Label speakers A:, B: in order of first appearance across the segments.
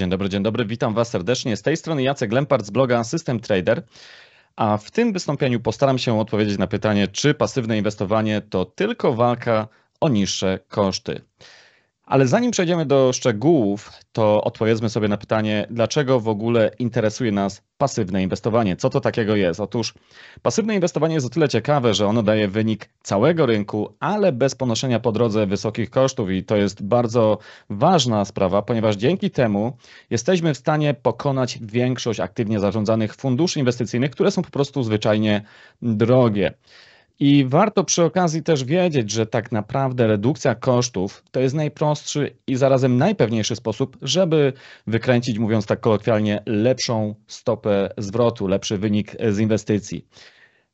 A: Dzień dobry, dzień dobry, witam Was serdecznie. Z tej strony Jacek Lempart z bloga System Trader. A w tym wystąpieniu postaram się odpowiedzieć na pytanie, czy pasywne inwestowanie to tylko walka o niższe koszty. Ale zanim przejdziemy do szczegółów, to odpowiedzmy sobie na pytanie, dlaczego w ogóle interesuje nas pasywne inwestowanie? Co to takiego jest? Otóż pasywne inwestowanie jest o tyle ciekawe, że ono daje wynik całego rynku, ale bez ponoszenia po drodze wysokich kosztów i to jest bardzo ważna sprawa, ponieważ dzięki temu jesteśmy w stanie pokonać większość aktywnie zarządzanych funduszy inwestycyjnych, które są po prostu zwyczajnie drogie. I warto przy okazji też wiedzieć, że tak naprawdę redukcja kosztów to jest najprostszy i zarazem najpewniejszy sposób, żeby wykręcić, mówiąc tak kolokwialnie, lepszą stopę zwrotu, lepszy wynik z inwestycji.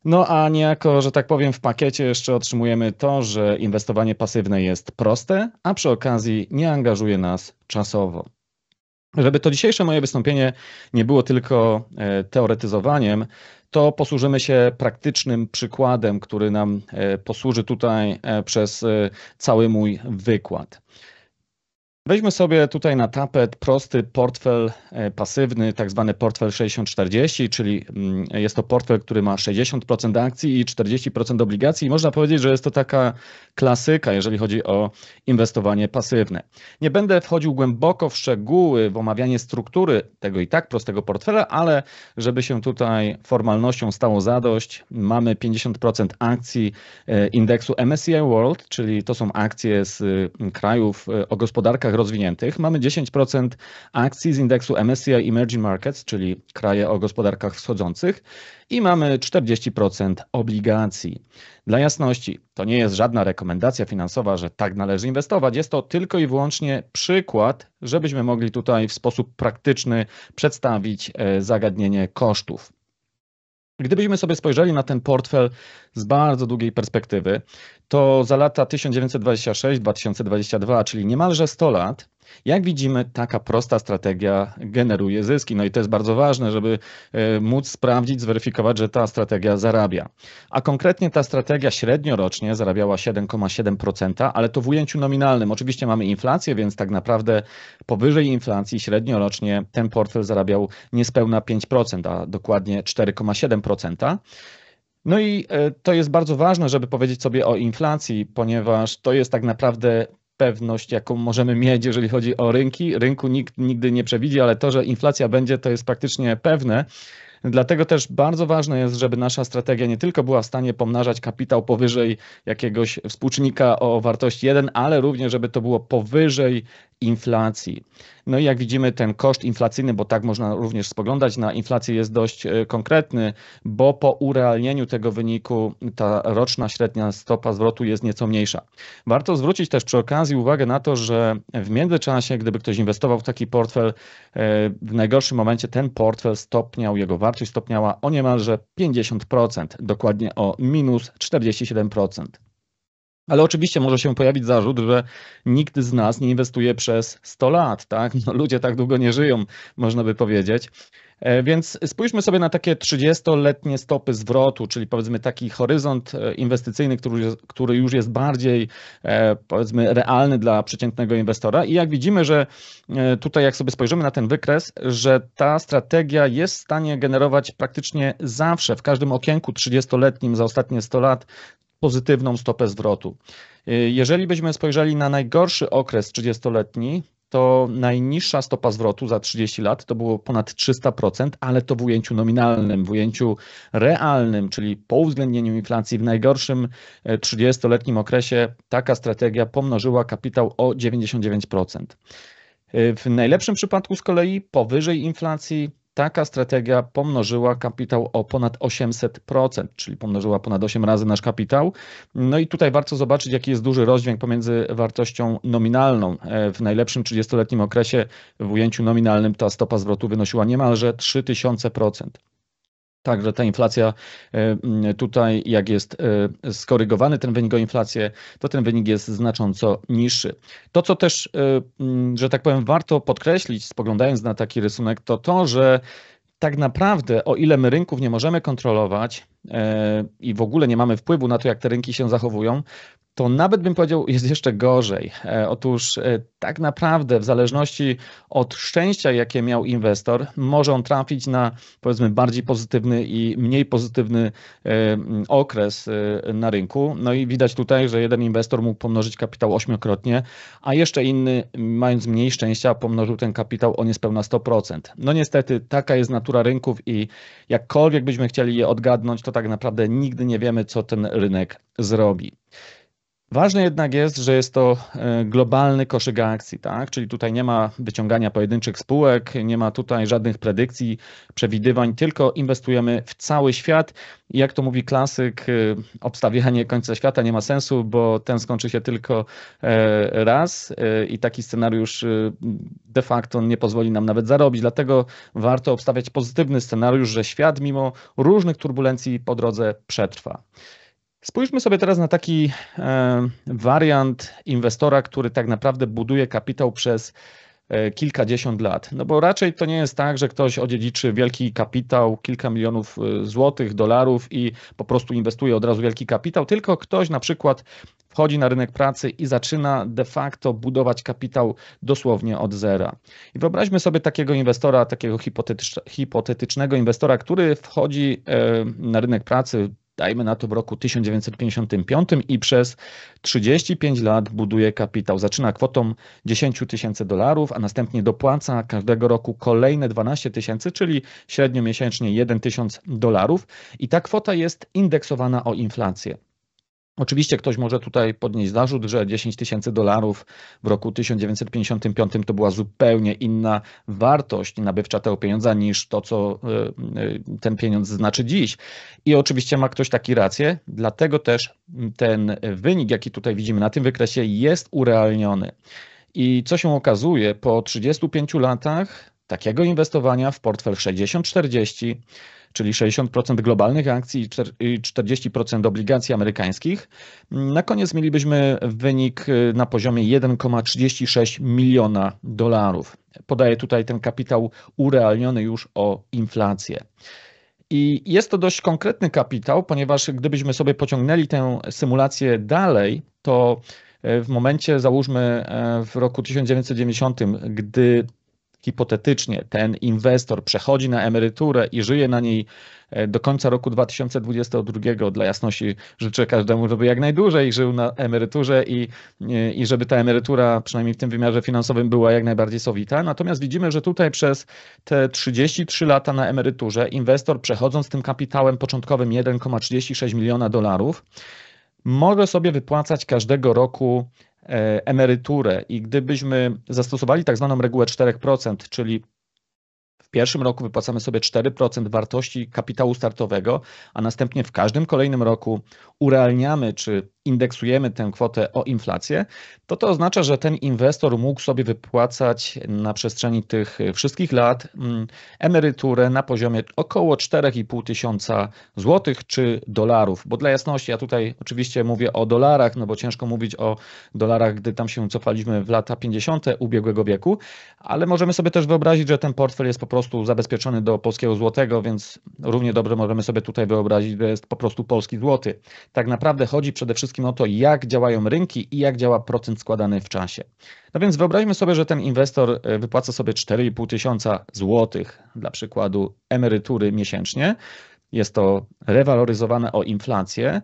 A: No a niejako, że tak powiem, w pakiecie jeszcze otrzymujemy to, że inwestowanie pasywne jest proste, a przy okazji nie angażuje nas czasowo. Żeby to dzisiejsze moje wystąpienie nie było tylko e, teoretyzowaniem, to posłużymy się praktycznym przykładem, który nam e, posłuży tutaj e, przez cały mój wykład. Weźmy sobie tutaj na tapet prosty portfel e, pasywny, tak zwany portfel 60-40, czyli mm, jest to portfel, który ma 60% akcji i 40% obligacji. I można powiedzieć, że jest to taka klasyka, jeżeli chodzi o inwestowanie pasywne. Nie będę wchodził głęboko w szczegóły, w omawianie struktury tego i tak prostego portfela, ale żeby się tutaj formalnością stało zadość, mamy 50% akcji e, indeksu MSCI World, czyli to są akcje z krajów e, o gospodarkach rozwiniętych. Mamy 10% akcji z indeksu MSCI Emerging Markets, czyli kraje o gospodarkach wschodzących i mamy 40% obligacji. Dla jasności, to nie jest żadna rekomendacja finansowa, że tak należy inwestować. Jest to tylko i wyłącznie przykład, żebyśmy mogli tutaj w sposób praktyczny przedstawić e, zagadnienie kosztów. Gdybyśmy sobie spojrzeli na ten portfel z bardzo długiej perspektywy, to za lata 1926-2022, czyli niemalże 100 lat, jak widzimy, taka prosta strategia generuje zyski. No i to jest bardzo ważne, żeby e, móc sprawdzić, zweryfikować, że ta strategia zarabia. A konkretnie ta strategia średniorocznie zarabiała 7,7%, ale to w ujęciu nominalnym. Oczywiście mamy inflację, więc tak naprawdę powyżej inflacji średniorocznie ten portfel zarabiał niespełna 5%, a dokładnie 4,7%. No i e, to jest bardzo ważne, żeby powiedzieć sobie o inflacji, ponieważ to jest tak naprawdę pewność, jaką możemy mieć, jeżeli chodzi o rynki. Rynku nikt nigdy nie przewidzi, ale to, że inflacja będzie, to jest praktycznie pewne. Dlatego też bardzo ważne jest, żeby nasza strategia nie tylko była w stanie pomnażać kapitał powyżej jakiegoś współczynnika o wartości 1, ale również, żeby to było powyżej inflacji. No i jak widzimy, ten koszt inflacyjny, bo tak można również spoglądać na inflację, jest dość e, konkretny, bo po urealnieniu tego wyniku ta roczna średnia stopa zwrotu jest nieco mniejsza. Warto zwrócić też przy okazji uwagę na to, że w międzyczasie, gdyby ktoś inwestował w taki portfel, e, w najgorszym momencie ten portfel stopniał, jego wartość stopniała o niemalże 50%, dokładnie o minus 47%. Ale oczywiście może się pojawić zarzut, że nikt z nas nie inwestuje przez 100 lat, tak? No, ludzie tak długo nie żyją, można by powiedzieć. E, więc spójrzmy sobie na takie 30-letnie stopy zwrotu, czyli powiedzmy taki horyzont e, inwestycyjny, który, już jest, który już jest bardziej e, powiedzmy realny dla przeciętnego inwestora. I jak widzimy, że tutaj, jak sobie spojrzymy na ten wykres, że ta strategia jest w stanie generować praktycznie zawsze, w każdym okienku 30-letnim za ostatnie 100 lat, pozytywną stopę zwrotu. Y, jeżeli byśmy spojrzeli na najgorszy okres 30-letni, to najniższa stopa zwrotu za 30 lat to było ponad 300%, ale to w ujęciu nominalnym, w ujęciu realnym, czyli po uwzględnieniu inflacji w najgorszym 30-letnim e, okresie taka strategia pomnożyła kapitał o 99%. Y, w najlepszym przypadku z kolei powyżej inflacji Taka strategia pomnożyła kapitał o ponad 800%, czyli pomnożyła ponad 8 razy nasz kapitał. No i tutaj warto zobaczyć, jaki jest duży rozdźwięk pomiędzy wartością nominalną. E, w najlepszym 30-letnim okresie w ujęciu nominalnym ta stopa zwrotu wynosiła niemalże 3000%. Także ta inflacja e, tutaj, jak jest e, skorygowany ten wynik o inflację, to ten wynik jest znacząco niższy. To, co też, e, że tak powiem, warto podkreślić, spoglądając na taki rysunek, to to, że tak naprawdę, o ile my rynków nie możemy kontrolować i w ogóle nie mamy wpływu na to, jak te rynki się zachowują, to nawet bym powiedział, jest jeszcze gorzej. E, otóż e, tak naprawdę w zależności od szczęścia, jakie miał inwestor, może on trafić na powiedzmy bardziej pozytywny i mniej pozytywny e, okres na rynku. No i widać tutaj, że jeden inwestor mógł pomnożyć kapitał ośmiokrotnie, a jeszcze inny, mając mniej szczęścia, pomnożył ten kapitał o niespełna 100%. No niestety taka jest natura rynków i jakkolwiek byśmy chcieli je odgadnąć, to tak naprawdę nigdy nie wiemy, co ten rynek zrobi. Ważne jednak jest, że jest to e, globalny koszyk akcji, tak? czyli tutaj nie ma wyciągania pojedynczych spółek, nie ma tutaj żadnych predykcji, przewidywań, tylko inwestujemy w cały świat. Jak to mówi klasyk, e, obstawianie końca świata nie ma sensu, bo ten skończy się tylko e, raz i taki scenariusz de facto nie pozwoli nam nawet zarobić. Dlatego warto obstawiać pozytywny scenariusz, że świat mimo różnych turbulencji po drodze przetrwa. Spójrzmy sobie teraz na taki e, wariant inwestora, który tak naprawdę buduje kapitał przez e, kilkadziesiąt lat. No bo raczej to nie jest tak, że ktoś odziedziczy wielki kapitał, kilka milionów e, złotych, dolarów i po prostu inwestuje od razu wielki kapitał, tylko ktoś na przykład wchodzi na rynek pracy i zaczyna de facto budować kapitał dosłownie od zera. I wyobraźmy sobie takiego inwestora, takiego hipotetycznego inwestora, który wchodzi na rynek pracy, dajmy na to w roku 1955 i przez 35 lat buduje kapitał. Zaczyna kwotą 10 tysięcy dolarów, a następnie dopłaca każdego roku kolejne 12 tysięcy, czyli średnio miesięcznie 1 tysiąc dolarów i ta kwota jest indeksowana o inflację. Oczywiście ktoś może tutaj podnieść zarzut, że 10 tysięcy dolarów w roku 1955 to była zupełnie inna wartość nabywcza tego pieniądza niż to, co e, e, ten pieniądz znaczy dziś. I oczywiście ma ktoś taki rację, dlatego też ten wynik, jaki tutaj widzimy na tym wykresie, jest urealniony. I co się okazuje, po 35 latach takiego inwestowania w portfel 60-40, czyli 60% globalnych akcji i 40% obligacji amerykańskich. Na koniec mielibyśmy wynik y, na poziomie 1,36 miliona dolarów. Podaję tutaj ten kapitał urealniony już o inflację. I jest to dość konkretny kapitał, ponieważ gdybyśmy sobie pociągnęli tę symulację dalej, to y, w momencie, załóżmy y, w roku 1990, gdy hipotetycznie ten inwestor przechodzi na emeryturę i żyje na niej e, do końca roku 2022, dla jasności życzę każdemu, żeby jak najdłużej żył na emeryturze i, e, i żeby ta emerytura, przynajmniej w tym wymiarze finansowym, była jak najbardziej sowita. Natomiast widzimy, że tutaj przez te 33 lata na emeryturze inwestor przechodząc tym kapitałem początkowym 1,36 miliona dolarów, może sobie wypłacać każdego roku E, emeryturę i gdybyśmy zastosowali tak zwaną regułę 4%, czyli w pierwszym roku wypłacamy sobie 4% wartości kapitału startowego, a następnie w każdym kolejnym roku urealniamy czy indeksujemy tę kwotę o inflację, to to oznacza, że ten inwestor mógł sobie wypłacać na przestrzeni tych wszystkich lat mm, emeryturę na poziomie około 4,5 tysiąca złotych czy dolarów. Bo dla jasności, ja tutaj oczywiście mówię o dolarach, no bo ciężko mówić o dolarach, gdy tam się cofaliśmy w lata 50. ubiegłego wieku, ale możemy sobie też wyobrazić, że ten portfel jest po prostu zabezpieczony do polskiego złotego, więc równie dobrze możemy sobie tutaj wyobrazić, że jest po prostu polski złoty. Tak naprawdę chodzi przede wszystkim wszystkim o to, jak działają rynki i jak działa procent składany w czasie. No więc wyobraźmy sobie, że ten inwestor e, wypłaca sobie 4,5 tysiąca złotych, dla przykładu emerytury miesięcznie. Jest to rewaloryzowane o inflację.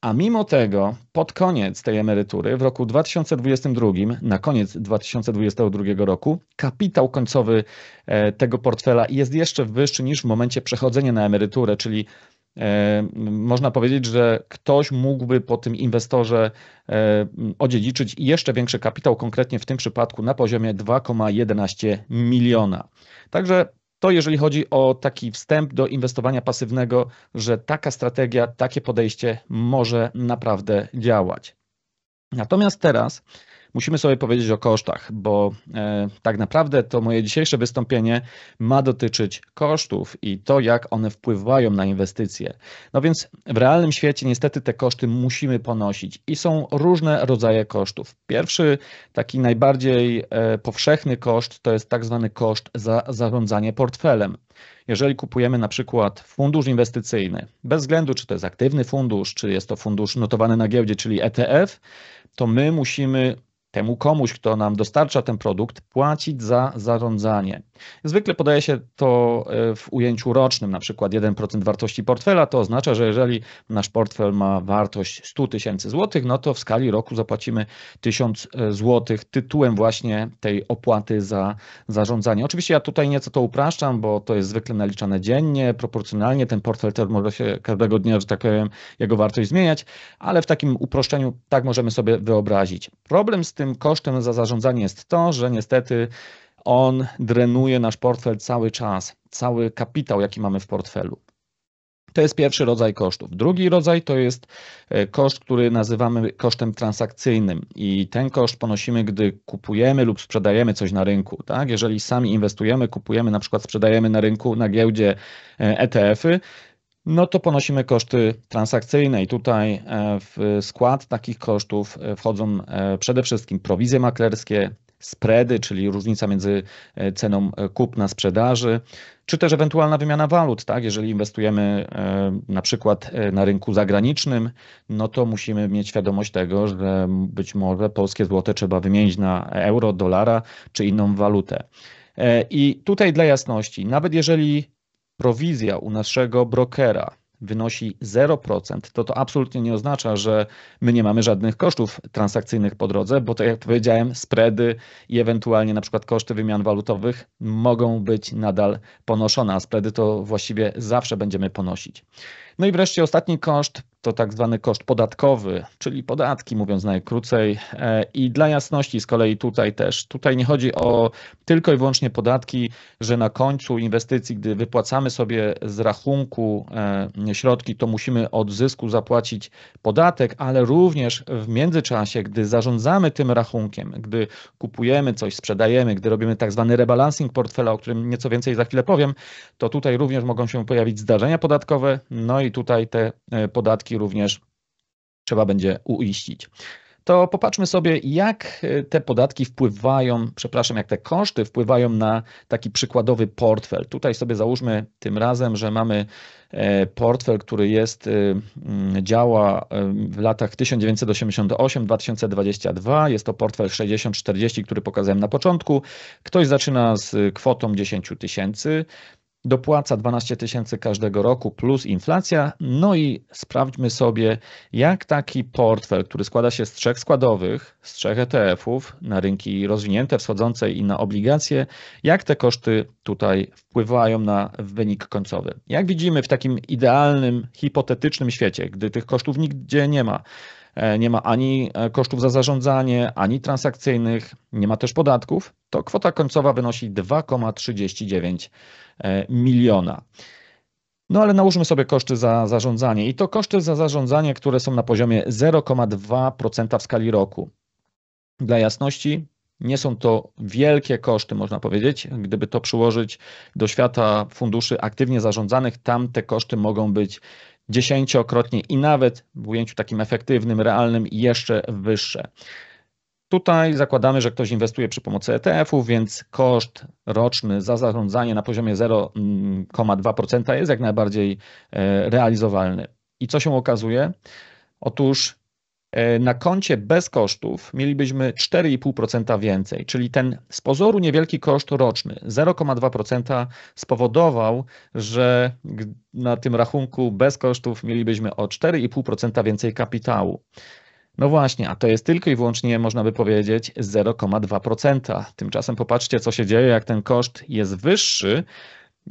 A: A mimo tego pod koniec tej emerytury w roku 2022, na koniec 2022 roku, kapitał końcowy e, tego portfela jest jeszcze wyższy niż w momencie przechodzenia na emeryturę, czyli E, można powiedzieć, że ktoś mógłby po tym inwestorze e, odziedziczyć jeszcze większy kapitał, konkretnie w tym przypadku na poziomie 2,11 miliona. Także to jeżeli chodzi o taki wstęp do inwestowania pasywnego, że taka strategia, takie podejście może naprawdę działać. Natomiast teraz musimy sobie powiedzieć o kosztach, bo e, tak naprawdę to moje dzisiejsze wystąpienie ma dotyczyć kosztów i to, jak one wpływają na inwestycje. No więc w realnym świecie niestety te koszty musimy ponosić i są różne rodzaje kosztów. Pierwszy, taki najbardziej e, powszechny koszt to jest tak zwany koszt za zarządzanie portfelem. Jeżeli kupujemy na przykład fundusz inwestycyjny, bez względu czy to jest aktywny fundusz, czy jest to fundusz notowany na giełdzie, czyli ETF, to my musimy temu komuś, kto nam dostarcza ten produkt, płacić za zarządzanie. Zwykle podaje się to e, w ujęciu rocznym, na przykład 1% wartości portfela, to oznacza, że jeżeli nasz portfel ma wartość 100 tysięcy złotych, no to w skali roku zapłacimy 1000 e, złotych tytułem właśnie tej opłaty za zarządzanie. Oczywiście ja tutaj nieco to upraszczam, bo to jest zwykle naliczane dziennie, proporcjonalnie, ten portfel też może się każdego dnia, że tak powiem, jego wartość zmieniać, ale w takim uproszczeniu tak możemy sobie wyobrazić. Problem z tym tym kosztem za zarządzanie jest to, że niestety on drenuje nasz portfel cały czas, cały kapitał, jaki mamy w portfelu. To jest pierwszy rodzaj kosztów. Drugi rodzaj to jest e, koszt, który nazywamy kosztem transakcyjnym i ten koszt ponosimy, gdy kupujemy lub sprzedajemy coś na rynku. Tak? Jeżeli sami inwestujemy, kupujemy, na przykład sprzedajemy na rynku, na giełdzie ETF-y, e no to ponosimy koszty transakcyjne i tutaj e, w skład takich kosztów e, wchodzą e, przede wszystkim prowizje maklerskie, spready, czyli różnica między ceną kupna sprzedaży, czy też ewentualna wymiana walut, tak? Jeżeli inwestujemy na przykład na rynku zagranicznym, no to musimy mieć świadomość tego, że być może polskie złote trzeba wymienić na euro, dolara czy inną walutę. I tutaj dla jasności, nawet jeżeli prowizja u naszego brokera wynosi 0%, to to absolutnie nie oznacza, że my nie mamy żadnych kosztów transakcyjnych po drodze, bo tak jak powiedziałem, spready i ewentualnie na przykład koszty wymian walutowych mogą być nadal ponoszone, a spready to właściwie zawsze będziemy ponosić. No i wreszcie ostatni koszt to tak zwany koszt podatkowy, czyli podatki, mówiąc najkrócej. E, I dla jasności z kolei tutaj też, tutaj nie chodzi o tylko i wyłącznie podatki, że na końcu inwestycji, gdy wypłacamy sobie z rachunku e, środki, to musimy od zysku zapłacić podatek, ale również w międzyczasie, gdy zarządzamy tym rachunkiem, gdy kupujemy coś, sprzedajemy, gdy robimy tak zwany rebalancing portfela, o którym nieco więcej za chwilę powiem, to tutaj również mogą się pojawić zdarzenia podatkowe, no i tutaj te e, podatki również trzeba będzie uiścić. To popatrzmy sobie, jak e, te podatki wpływają, przepraszam, jak te koszty wpływają na taki przykładowy portfel. Tutaj sobie załóżmy tym razem, że mamy e, portfel, który jest, e, mm, działa w latach 1988-2022. Jest to portfel 6040, który pokazałem na początku. Ktoś zaczyna z kwotą 10 tysięcy, dopłaca 12 tysięcy każdego roku plus inflacja. No i sprawdźmy sobie, jak taki portfel, który składa się z trzech składowych, z trzech ETF-ów na rynki rozwinięte, wschodzące i na obligacje, jak te koszty tutaj wpływają na wynik końcowy. Jak widzimy w takim idealnym, hipotetycznym świecie, gdy tych kosztów nigdzie nie ma, E, nie ma ani e, kosztów za zarządzanie, ani transakcyjnych, nie ma też podatków, to kwota końcowa wynosi 2,39 e, miliona. No ale nałóżmy sobie koszty za zarządzanie i to koszty za zarządzanie, które są na poziomie 0,2% w skali roku. Dla jasności, nie są to wielkie koszty, można powiedzieć. Gdyby to przyłożyć do świata funduszy aktywnie zarządzanych, tam te koszty mogą być dziesięciokrotnie i nawet w ujęciu takim efektywnym, realnym jeszcze wyższe. Tutaj zakładamy, że ktoś inwestuje przy pomocy ETF-ów, więc koszt roczny za zarządzanie na poziomie 0,2% jest jak najbardziej e, realizowalny. I co się okazuje? Otóż E, na koncie bez kosztów mielibyśmy 4,5% więcej, czyli ten z pozoru niewielki koszt roczny 0,2% spowodował, że na tym rachunku bez kosztów mielibyśmy o 4,5% więcej kapitału. No właśnie, a to jest tylko i wyłącznie, można by powiedzieć, 0,2%. Tymczasem popatrzcie, co się dzieje, jak ten koszt jest wyższy,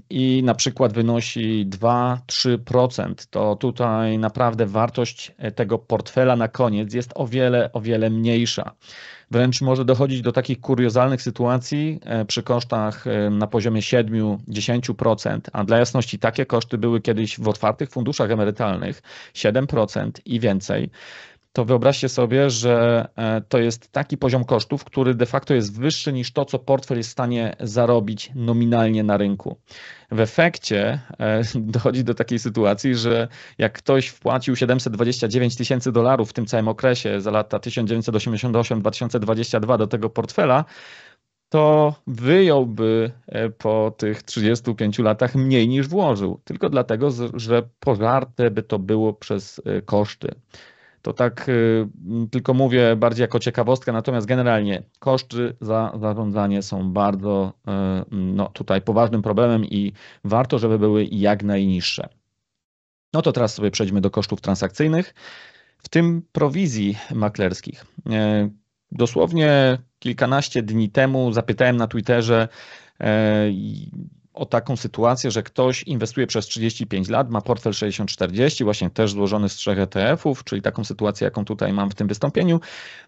A: i na przykład wynosi 2-3%, to tutaj naprawdę wartość e, tego portfela na koniec jest o wiele, o wiele mniejsza. Wręcz może dochodzić do takich kuriozalnych sytuacji e, przy kosztach e, na poziomie 7-10%, a dla jasności takie koszty były kiedyś w otwartych funduszach emerytalnych 7% i więcej to wyobraźcie sobie, że e, to jest taki poziom kosztów, który de facto jest wyższy niż to, co portfel jest w stanie zarobić nominalnie na rynku. W efekcie e, dochodzi do takiej sytuacji, że jak ktoś wpłacił 729 tysięcy dolarów w tym całym okresie za lata 1988-2022 do tego portfela, to wyjąłby e, po tych 35 latach mniej niż włożył, tylko dlatego, że pożarte by to było przez koszty. To tak y, tylko mówię bardziej jako ciekawostkę, natomiast generalnie koszty za zarządzanie są bardzo y, no, tutaj poważnym problemem i warto, żeby były jak najniższe. No to teraz sobie przejdźmy do kosztów transakcyjnych, w tym prowizji maklerskich. Y, dosłownie kilkanaście dni temu zapytałem na Twitterze, o taką sytuację, że ktoś inwestuje przez 35 lat, ma portfel 60-40, właśnie też złożony z trzech ETF-ów, czyli taką sytuację, jaką tutaj mam w tym wystąpieniu.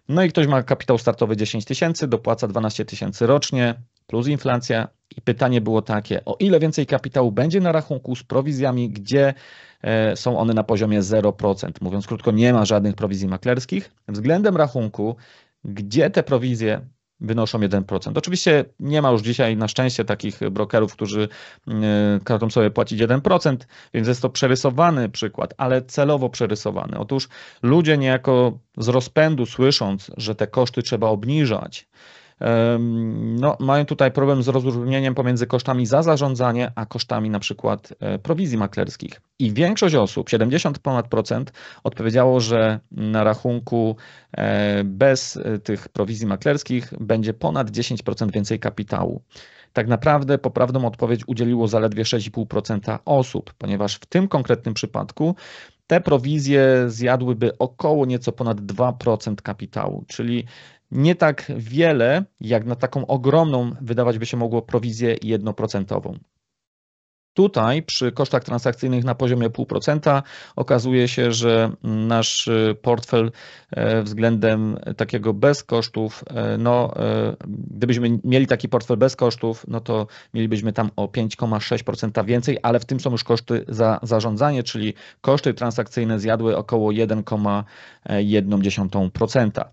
A: No i ktoś ma kapitał startowy 10 tysięcy, dopłaca 12 tysięcy rocznie, plus inflacja. I pytanie było takie, o ile więcej kapitału będzie na rachunku z prowizjami, gdzie e, są one na poziomie 0%. Mówiąc krótko, nie ma żadnych prowizji maklerskich. Względem rachunku, gdzie te prowizje wynoszą 1%. Oczywiście nie ma już dzisiaj na szczęście takich brokerów, którzy y, każą sobie płacić 1%, więc jest to przerysowany przykład, ale celowo przerysowany. Otóż ludzie niejako z rozpędu słysząc, że te koszty trzeba obniżać, no, mają tutaj problem z rozróżnieniem pomiędzy kosztami za zarządzanie, a kosztami na przykład e, prowizji maklerskich. I większość osób, 70 ponad procent, odpowiedziało, że na rachunku e, bez e, tych prowizji maklerskich będzie ponad 10% więcej kapitału. Tak naprawdę poprawną odpowiedź udzieliło zaledwie 6,5% osób, ponieważ w tym konkretnym przypadku te prowizje zjadłyby około nieco ponad 2% kapitału, czyli nie tak wiele, jak na taką ogromną, wydawać by się mogło, prowizję jednoprocentową. Tutaj przy kosztach transakcyjnych na poziomie 0,5% okazuje się, że nasz y, portfel e, względem takiego bez kosztów, e, no e, gdybyśmy mieli taki portfel bez kosztów, no to mielibyśmy tam o 5,6% więcej, ale w tym są już koszty za zarządzanie, czyli koszty transakcyjne zjadły około 1,1%.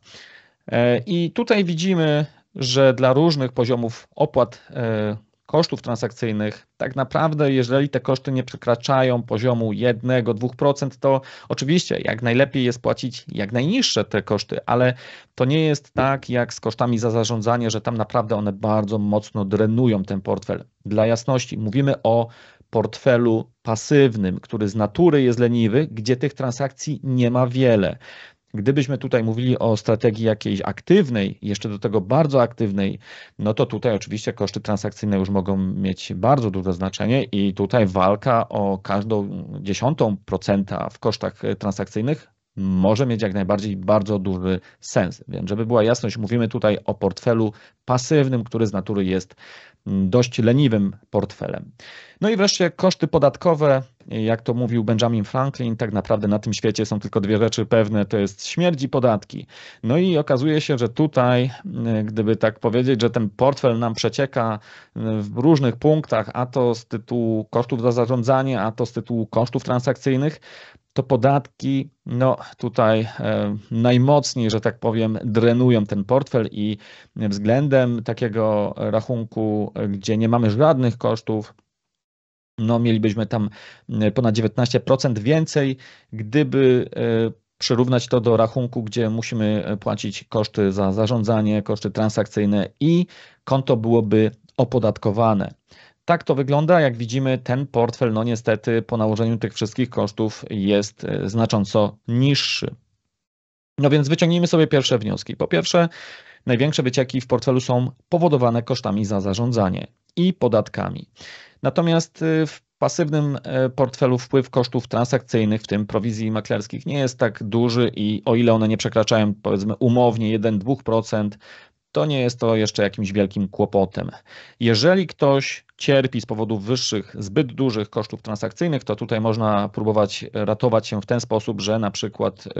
A: E, I tutaj widzimy, że dla różnych poziomów opłat e, kosztów transakcyjnych, tak naprawdę, jeżeli te koszty nie przekraczają poziomu 1-2%, to oczywiście jak najlepiej jest płacić jak najniższe te koszty, ale to nie jest tak jak z kosztami za zarządzanie, że tam naprawdę one bardzo mocno drenują ten portfel. Dla jasności, mówimy o portfelu pasywnym, który z natury jest leniwy, gdzie tych transakcji nie ma wiele. Gdybyśmy tutaj mówili o strategii jakiejś aktywnej, jeszcze do tego bardzo aktywnej, no to tutaj oczywiście koszty transakcyjne już mogą mieć bardzo duże znaczenie i tutaj walka o każdą dziesiątą procenta w kosztach e, transakcyjnych może mieć jak najbardziej bardzo duży sens. Więc żeby była jasność, mówimy tutaj o portfelu pasywnym, który z natury jest dość leniwym portfelem. No i wreszcie koszty podatkowe jak to mówił Benjamin Franklin, tak naprawdę na tym świecie są tylko dwie rzeczy pewne, to jest śmierć i podatki. No i okazuje się, że tutaj, y, gdyby tak powiedzieć, że ten portfel nam przecieka y, w różnych punktach, a to z tytułu kosztów za zarządzanie, a to z tytułu kosztów transakcyjnych, to podatki, no tutaj e, najmocniej, że tak powiem, drenują ten portfel i względem takiego rachunku, gdzie nie mamy żadnych kosztów, no mielibyśmy tam e, ponad 19% więcej, gdyby e, przyrównać to do rachunku, gdzie musimy e, płacić koszty za zarządzanie, koszty transakcyjne i konto byłoby opodatkowane. Tak to wygląda. Jak widzimy, ten portfel, no niestety, po nałożeniu tych wszystkich kosztów jest znacząco niższy. No więc wyciągnijmy sobie pierwsze wnioski. Po pierwsze, największe wycieki w portfelu są powodowane kosztami za zarządzanie i podatkami. Natomiast y, w pasywnym y, portfelu wpływ kosztów transakcyjnych, w tym prowizji maklerskich, nie jest tak duży i o ile one nie przekraczają powiedzmy umownie 1-2% to nie jest to jeszcze jakimś wielkim kłopotem. Jeżeli ktoś cierpi z powodu wyższych, zbyt dużych kosztów transakcyjnych, to tutaj można próbować ratować się w ten sposób, że na przykład y,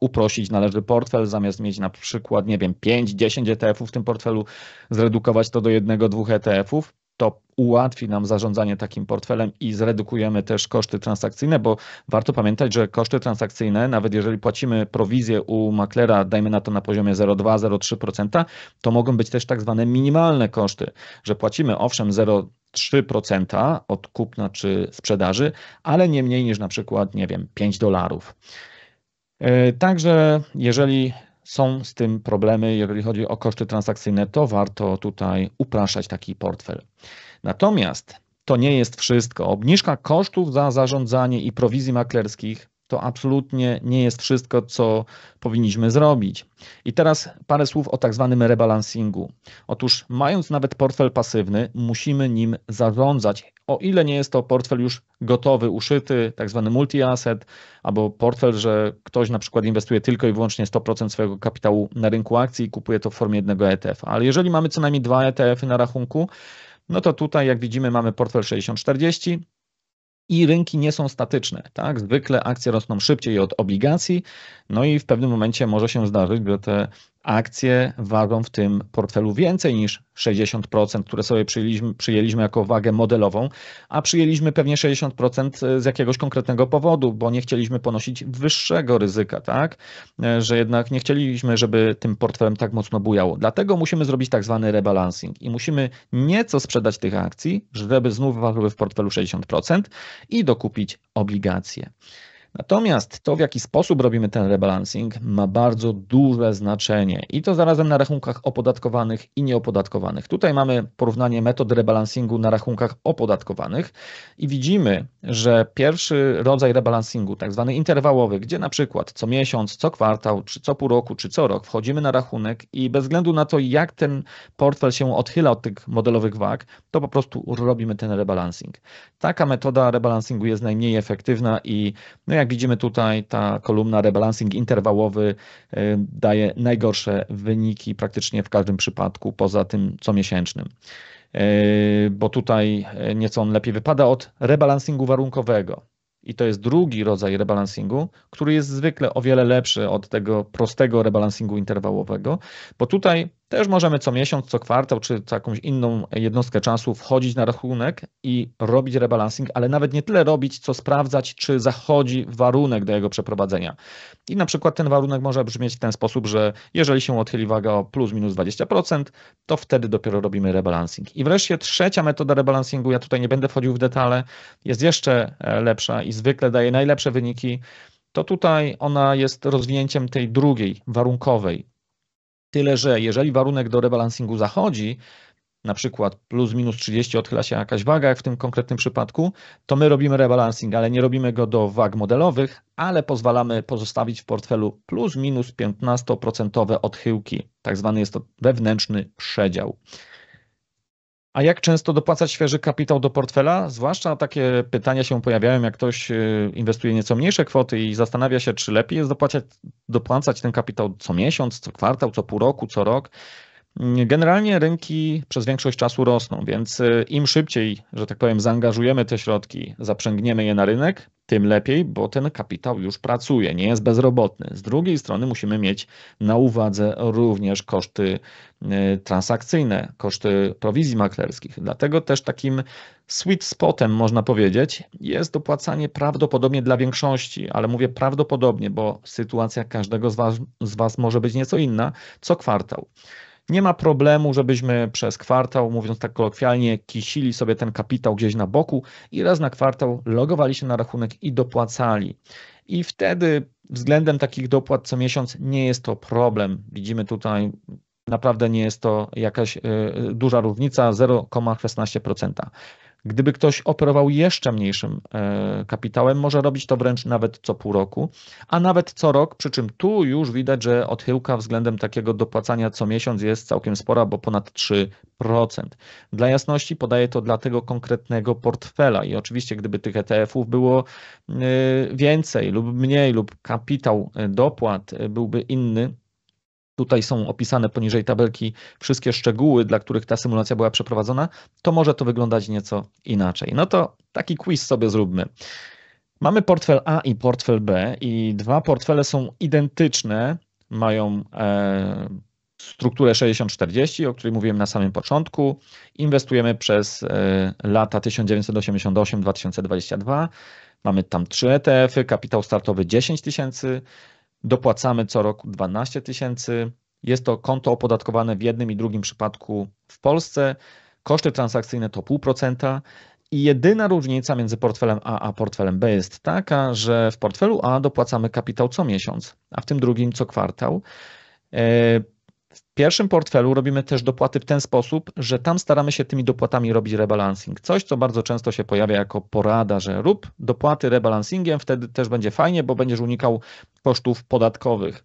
A: uprościć należy portfel, zamiast mieć na przykład, nie wiem, 5-10 ETF-ów w tym portfelu, zredukować to do jednego, dwóch ETF-ów to ułatwi nam zarządzanie takim portfelem i zredukujemy też koszty transakcyjne, bo warto pamiętać, że koszty transakcyjne, nawet jeżeli płacimy prowizję u maklera, dajmy na to na poziomie 0,2-0,3%, to mogą być też tak zwane minimalne koszty, że płacimy owszem 0,3 od kupna czy sprzedaży, ale nie mniej niż na przykład, nie wiem, 5 dolarów. E, także jeżeli są z tym problemy, jeżeli chodzi o koszty transakcyjne, to warto tutaj upraszać taki portfel. Natomiast to nie jest wszystko. Obniżka kosztów za zarządzanie i prowizji maklerskich to absolutnie nie jest wszystko, co powinniśmy zrobić. I teraz parę słów o tak zwanym rebalansingu. Otóż, mając nawet portfel pasywny, musimy nim zarządzać, o ile nie jest to portfel już gotowy, uszyty, tak zwany multi-asset, albo portfel, że ktoś na przykład inwestuje tylko i wyłącznie 100% swojego kapitału na rynku akcji i kupuje to w formie jednego ETF. Ale jeżeli mamy co najmniej dwa ETF-y na rachunku, no to tutaj, jak widzimy, mamy portfel 60-40, i rynki nie są statyczne. Tak? Zwykle akcje rosną szybciej od obligacji, no i w pewnym momencie może się zdarzyć, że te akcje wagą w tym portfelu więcej niż 60%, które sobie przyjęliśmy, przyjęliśmy, jako wagę modelową, a przyjęliśmy pewnie 60% e, z jakiegoś konkretnego powodu, bo nie chcieliśmy ponosić wyższego ryzyka, tak? E, że jednak nie chcieliśmy, żeby tym portfelem tak mocno bujało. Dlatego musimy zrobić tak zwany rebalancing i musimy nieco sprzedać tych akcji, żeby znów wagły w portfelu 60% i dokupić obligacje. Natomiast to, w jaki sposób robimy ten rebalancing, ma bardzo duże znaczenie i to zarazem na rachunkach opodatkowanych i nieopodatkowanych. Tutaj mamy porównanie metod rebalansingu na rachunkach opodatkowanych i widzimy, że pierwszy rodzaj rebalansingu, tak zwany interwałowy, gdzie na przykład co miesiąc, co kwartał, czy co pół roku, czy co rok wchodzimy na rachunek i bez względu na to, jak ten portfel się odchyla od tych modelowych wag, to po prostu robimy ten rebalancing. Taka metoda rebalansingu jest najmniej efektywna i no jak jak widzimy tutaj, ta kolumna rebalancing interwałowy y, daje najgorsze wyniki praktycznie w każdym przypadku, poza tym comiesięcznym y, bo tutaj y, nieco on lepiej wypada od rebalansingu warunkowego. I to jest drugi rodzaj rebalansingu, który jest zwykle o wiele lepszy od tego prostego rebalansingu interwałowego, bo tutaj też możemy co miesiąc, co kwartał, czy co jakąś inną jednostkę czasu wchodzić na rachunek i robić rebalancing, ale nawet nie tyle robić, co sprawdzać, czy zachodzi warunek do jego przeprowadzenia. I na przykład ten warunek może brzmieć w ten sposób, że jeżeli się odchyli waga o plus minus 20%, to wtedy dopiero robimy rebalancing. I wreszcie trzecia metoda rebalancingu, ja tutaj nie będę wchodził w detale, jest jeszcze e, lepsza i zwykle daje najlepsze wyniki. To tutaj ona jest rozwinięciem tej drugiej, warunkowej, Tyle, że jeżeli warunek do rebalansingu zachodzi, na przykład plus minus 30 odchyla się jakaś waga, jak w tym konkretnym przypadku, to my robimy rebalansing, ale nie robimy go do wag modelowych, ale pozwalamy pozostawić w portfelu plus minus 15% odchyłki. Tak zwany jest to wewnętrzny przedział. A jak często dopłacać świeży kapitał do portfela? Zwłaszcza takie pytania się pojawiają, jak ktoś y, inwestuje nieco mniejsze kwoty i zastanawia się, czy lepiej jest dopłacać, dopłacać ten kapitał co miesiąc, co kwartał, co pół roku, co rok. Generalnie rynki przez większość czasu rosną, więc y, im szybciej, że tak powiem, zaangażujemy te środki, zaprzęgniemy je na rynek, tym lepiej, bo ten kapitał już pracuje, nie jest bezrobotny. Z drugiej strony musimy mieć na uwadze również koszty y, transakcyjne, koszty prowizji maklerskich. Dlatego też takim sweet spotem, można powiedzieć, jest dopłacanie prawdopodobnie dla większości, ale mówię prawdopodobnie, bo sytuacja każdego z Was, z was może być nieco inna, co kwartał nie ma problemu, żebyśmy przez kwartał, mówiąc tak kolokwialnie, kisili sobie ten kapitał gdzieś na boku i raz na kwartał logowali się na rachunek i dopłacali. I wtedy względem takich dopłat co miesiąc nie jest to problem. Widzimy tutaj naprawdę nie jest to jakaś y, y, duża różnica 0,16%. Gdyby ktoś operował jeszcze mniejszym e, kapitałem, może robić to wręcz nawet co pół roku, a nawet co rok, przy czym tu już widać, że odchyłka względem takiego dopłacania co miesiąc jest całkiem spora, bo ponad 3%. Dla jasności podaję to dla tego konkretnego portfela i oczywiście gdyby tych ETF-ów było e, więcej lub mniej lub kapitał e, dopłat byłby inny, Tutaj są opisane poniżej tabelki wszystkie szczegóły, dla których ta symulacja była przeprowadzona, to może to wyglądać nieco inaczej. No to taki quiz sobie zróbmy. Mamy portfel A i portfel B, i dwa portfele są identyczne, mają e, strukturę 60-40, o której mówiłem na samym początku. Inwestujemy przez e, lata 1988-2022. Mamy tam 3 ETF-y, kapitał startowy 10 tysięcy Dopłacamy co roku 12 tysięcy. Jest to konto opodatkowane w jednym i drugim przypadku w Polsce. Koszty transakcyjne to 0,5%. I jedyna różnica między portfelem A a portfelem B jest taka, że w portfelu A dopłacamy kapitał co miesiąc, a w tym drugim co kwartał. E, w pierwszym portfelu robimy też dopłaty w ten sposób, że tam staramy się tymi dopłatami robić rebalancing. Coś, co bardzo często się pojawia jako porada, że rób dopłaty rebalancingiem, wtedy też będzie fajnie, bo będziesz unikał kosztów podatkowych.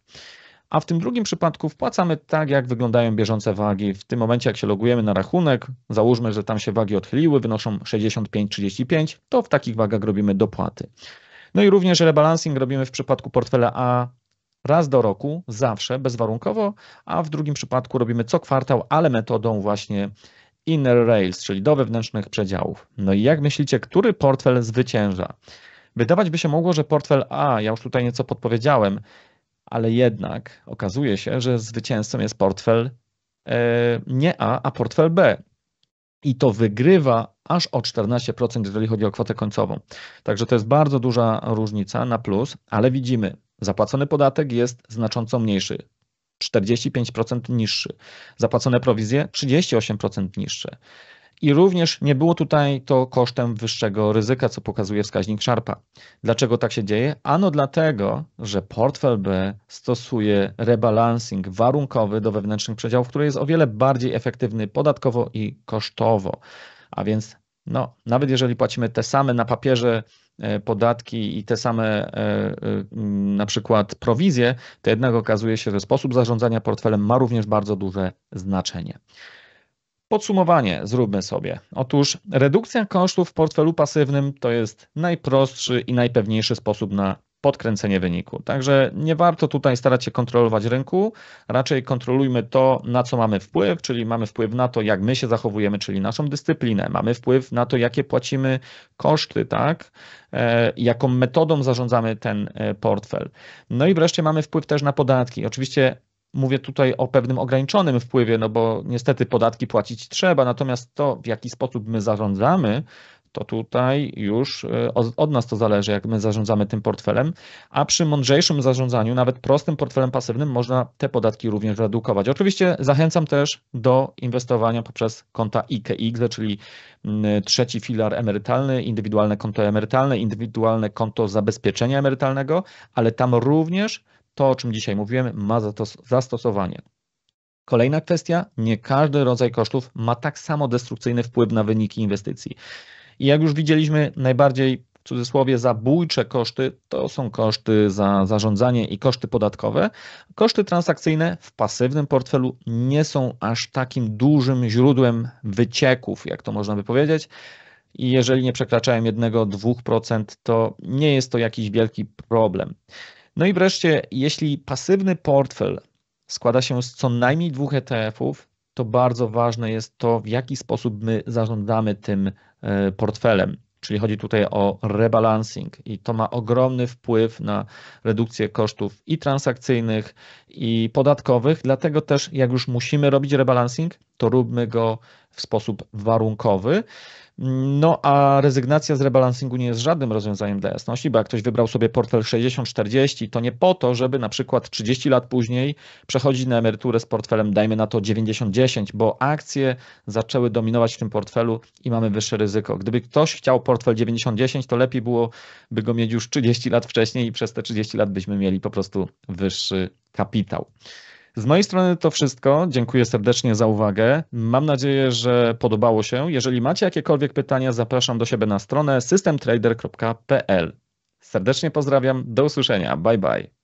A: A w tym drugim przypadku wpłacamy tak, jak wyglądają bieżące wagi. W tym momencie, jak się logujemy na rachunek, załóżmy, że tam się wagi odchyliły, wynoszą 65-35, to w takich wagach robimy dopłaty. No i również rebalancing robimy w przypadku portfela A raz do roku, zawsze, bezwarunkowo, a w drugim przypadku robimy co kwartał, ale metodą właśnie inner rails, czyli do wewnętrznych przedziałów. No i jak myślicie, który portfel zwycięża? Wydawać by się mogło, że portfel A, ja już tutaj nieco podpowiedziałem, ale jednak okazuje się, że zwycięzcą jest portfel e, nie A, a portfel B. I to wygrywa aż o 14%, jeżeli chodzi o kwotę końcową. Także to jest bardzo duża różnica na plus, ale widzimy, Zapłacony podatek jest znacząco mniejszy, 45% niższy. Zapłacone prowizje 38% niższe. I również nie było tutaj to kosztem wyższego ryzyka, co pokazuje wskaźnik Sharpa. Dlaczego tak się dzieje? Ano dlatego, że portfel B stosuje rebalancing warunkowy do wewnętrznych przedziałów, który jest o wiele bardziej efektywny podatkowo i kosztowo. A więc no, nawet jeżeli płacimy te same na papierze e, podatki i te same e, e, mm, na przykład prowizje, to jednak okazuje się, że sposób zarządzania portfelem ma również bardzo duże znaczenie. Podsumowanie zróbmy sobie. Otóż redukcja kosztów w portfelu pasywnym to jest najprostszy i najpewniejszy sposób na podkręcenie wyniku. Także nie warto tutaj starać się kontrolować rynku, raczej kontrolujmy to, na co mamy wpływ, czyli mamy wpływ na to, jak my się zachowujemy, czyli naszą dyscyplinę, mamy wpływ na to, jakie płacimy koszty, tak? E, jaką metodą zarządzamy ten e, portfel. No i wreszcie mamy wpływ też na podatki. Oczywiście Mówię tutaj o pewnym ograniczonym wpływie, no bo niestety podatki płacić trzeba, natomiast to, w jaki sposób my zarządzamy to tutaj już e, od, nas to zależy, jak my zarządzamy tym portfelem, a przy mądrzejszym zarządzaniu, nawet prostym portfelem pasywnym, można te podatki również redukować. Oczywiście zachęcam też do inwestowania poprzez konta IKX, czyli trzeci filar emerytalny, indywidualne konto emerytalne, indywidualne konto zabezpieczenia emerytalnego, ale tam również to, o czym dzisiaj mówiłem, ma zastosowanie. Kolejna kwestia, nie każdy rodzaj kosztów ma tak samo destrukcyjny wpływ na wyniki inwestycji. I jak już widzieliśmy, najbardziej w cudzysłowie zabójcze koszty to są koszty za zarządzanie i koszty podatkowe. Koszty transakcyjne w pasywnym portfelu nie są aż takim dużym źródłem wycieków, jak to można by powiedzieć. I jeżeli nie przekraczają 1-2%, to nie jest to jakiś wielki problem. No i wreszcie, jeśli pasywny portfel składa się z co najmniej dwóch ETF-ów, to bardzo ważne jest to, w jaki sposób my zarządzamy tym E, portfelem. Czyli chodzi tutaj o rebalancing i to ma ogromny wpływ na redukcję kosztów i transakcyjnych, i podatkowych. Dlatego też, jak już musimy robić rebalancing, to róbmy go w sposób warunkowy. No a rezygnacja z rebalansingu nie jest żadnym rozwiązaniem dla jasności, bo jak ktoś wybrał sobie portfel 60-40, to nie po to, żeby na przykład 30 lat później przechodzić na emeryturę z portfelem, dajmy na to 90-10, bo akcje zaczęły dominować w tym portfelu i mamy wyższe ryzyko. Gdyby ktoś chciał portfel 90-10, to lepiej byłoby go mieć już 30 lat wcześniej i przez te 30 lat byśmy mieli po prostu wyższy kapitał. Z mojej strony to wszystko. Dziękuję serdecznie za uwagę. Mam nadzieję, że podobało się. Jeżeli macie jakiekolwiek pytania, zapraszam do siebie na stronę systemtrader.pl. Serdecznie pozdrawiam. Do usłyszenia. Bye bye.